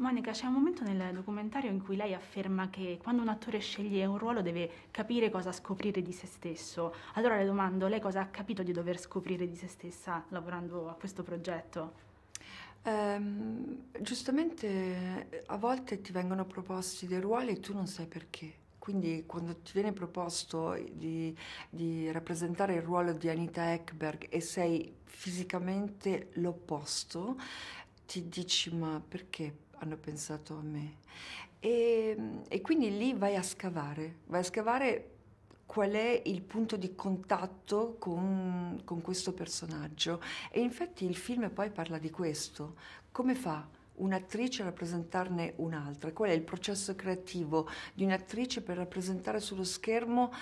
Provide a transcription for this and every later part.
Monica, c'è un momento nel documentario in cui lei afferma che quando un attore sceglie un ruolo deve capire cosa scoprire di se stesso. Allora le domando, lei cosa ha capito di dover scoprire di se stessa lavorando a questo progetto? Um, giustamente a volte ti vengono proposti dei ruoli e tu non sai perché. Quindi quando ti viene proposto di, di rappresentare il ruolo di Anita Ekberg e sei fisicamente l'opposto, ti dici ma perché? hanno pensato a me. E, e, quindi lì vai a scavare, vai a scavare qual è il punto di contatto con, con questo personaggio. E infatti il film poi parla di questo. Come fa? un'attrice a rappresentarne un'altra? Qual è il processo creativo di un'attrice per rappresentare sullo schermo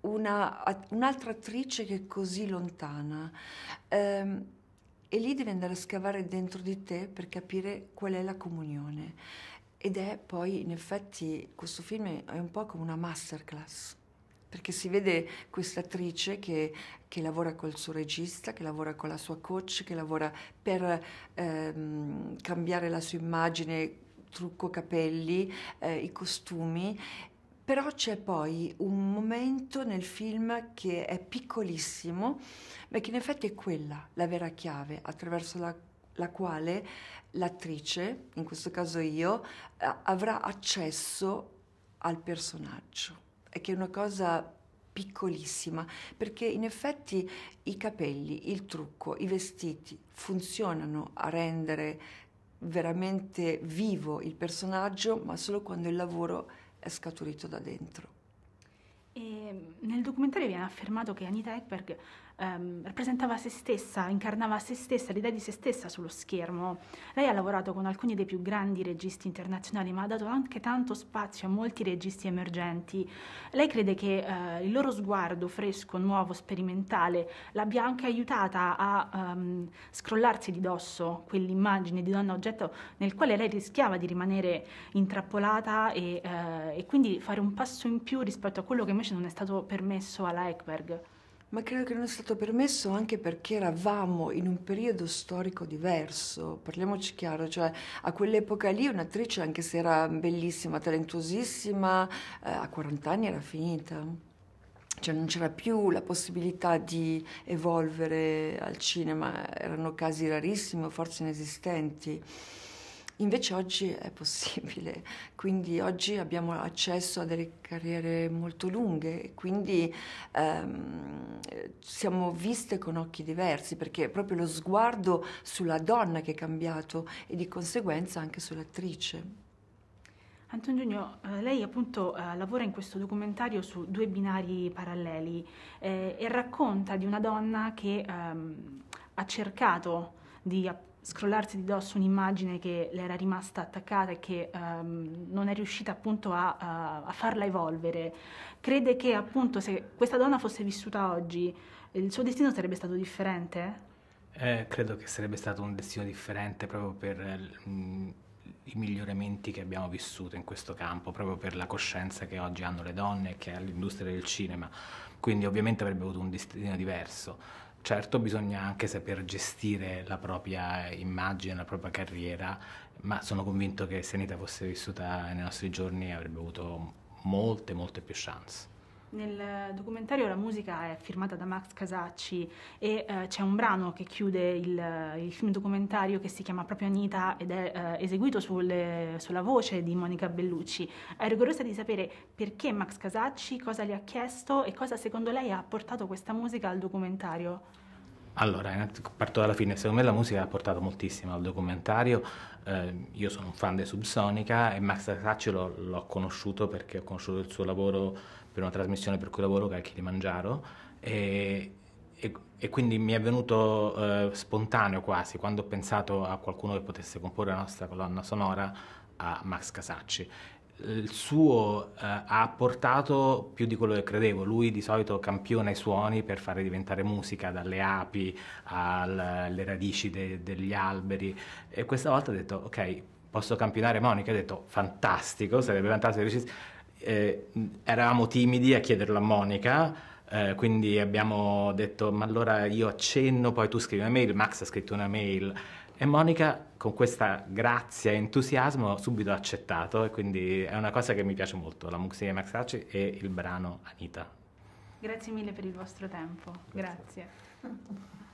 un'altra attrice che è così lontana? Ehm, e lì devi andare a scavare dentro di te per capire qual è la comunione. Ed è poi, in effetti, questo film è un po' come una masterclass, perché si vede questa attrice che, che lavora col suo regista, che lavora con la sua coach, che lavora per ehm, cambiare la sua immagine, trucco capelli, eh, i costumi però c'è poi un momento nel film che è piccolissimo, ma che in effetti è quella, la vera chiave attraverso la, la quale l'attrice, in questo caso io, avrà accesso al personaggio. E che è una cosa piccolissima, perché in effetti i capelli, il trucco, i vestiti funzionano a rendere veramente vivo il personaggio, ma solo quando il lavoro è scaturito da dentro. E nel documentario viene affermato che Anita Ekberg ehm, rappresentava se stessa, incarnava se stessa, l'idea di se stessa sullo schermo. Lei ha lavorato con alcuni dei più grandi registi internazionali, ma ha dato anche tanto spazio a molti registi emergenti. Lei crede che eh, il loro sguardo fresco, nuovo, sperimentale l'abbia anche aiutata a ehm, scrollarsi di dosso quell'immagine di donna oggetto nel quale lei rischiava di rimanere intrappolata e, eh, e quindi fare un passo in più rispetto a quello che invece non è stato permesso alla Ekberg ma credo che non è stato permesso anche perché eravamo in un periodo storico diverso, parliamoci chiaro, cioè a quell'epoca lì un'attrice anche se era bellissima, talentuosissima, eh, a 40 anni era finita. Cioè non c'era più la possibilità di evolvere al cinema, erano casi rarissimi o forse inesistenti. Invece oggi è possibile, quindi oggi abbiamo accesso a delle carriere molto lunghe e quindi ehm, siamo viste con occhi diversi perché è proprio lo sguardo sulla donna che è cambiato e di conseguenza anche sull'attrice. Anton Giugno, eh, lei appunto eh, lavora in questo documentario su due binari paralleli eh, e racconta di una donna che ehm, ha cercato di appunto scrollarsi di dosso un'immagine che le era rimasta attaccata e che um, non è riuscita appunto a, a, a, farla evolvere. Crede che appunto se questa donna fosse vissuta oggi il suo destino sarebbe stato differente? Eh, credo che sarebbe stato un destino differente proprio per mh, mm, i miglioramenti che abbiamo vissuto in questo campo, proprio per la coscienza che oggi hanno le donne e che ha l'industria del cinema. Quindi ovviamente avrebbe avuto un destino diverso Certo bisogna anche saper gestire la propria immagine, la propria carriera, ma sono convinto che se Anita fosse vissuta nei nostri giorni avrebbe avuto molte, molte più chance nel documentario la musica è firmata da Max Casacci e eh, c'è un brano che chiude il, il, film documentario che si chiama proprio Anita ed è eh, eseguito sul, sulla voce di Monica Bellucci. È rigorosa di sapere perché Max Casacci, cosa le ha chiesto e cosa secondo lei ha portato questa musica al documentario. Allora, eh, parto dalla fine, secondo me la musica ha portato moltissimo al documentario, eh, io sono un fan di Subsonica e Max Casaccio l'ho conosciuto perché ho conosciuto il suo lavoro per una trasmissione per cui lavoro che è Kilimangiaro e, e, e quindi mi è venuto eh, spontaneo quasi quando ho pensato a qualcuno che potesse comporre la nostra colonna sonora a Max Casacci eh, il suo eh, ha portato più di quello che credevo. Lui di solito campiona i suoni per fare diventare musica, dalle api alle radici de, degli alberi. E questa volta ha detto, ok, posso campionare Monica? Ha detto, fantastico, sarebbe fantastico. Eh, eravamo timidi a chiederlo a Monica, eh, quindi abbiamo detto, ma allora io accenno, poi tu scrivi una mail, Max ha scritto una mail e Monica con questa grazia e entusiasmo ho subito accettato e quindi è una cosa che mi piace molto, la musica di Max Racci e il brano Anita. Grazie mille per il vostro tempo, grazie. grazie.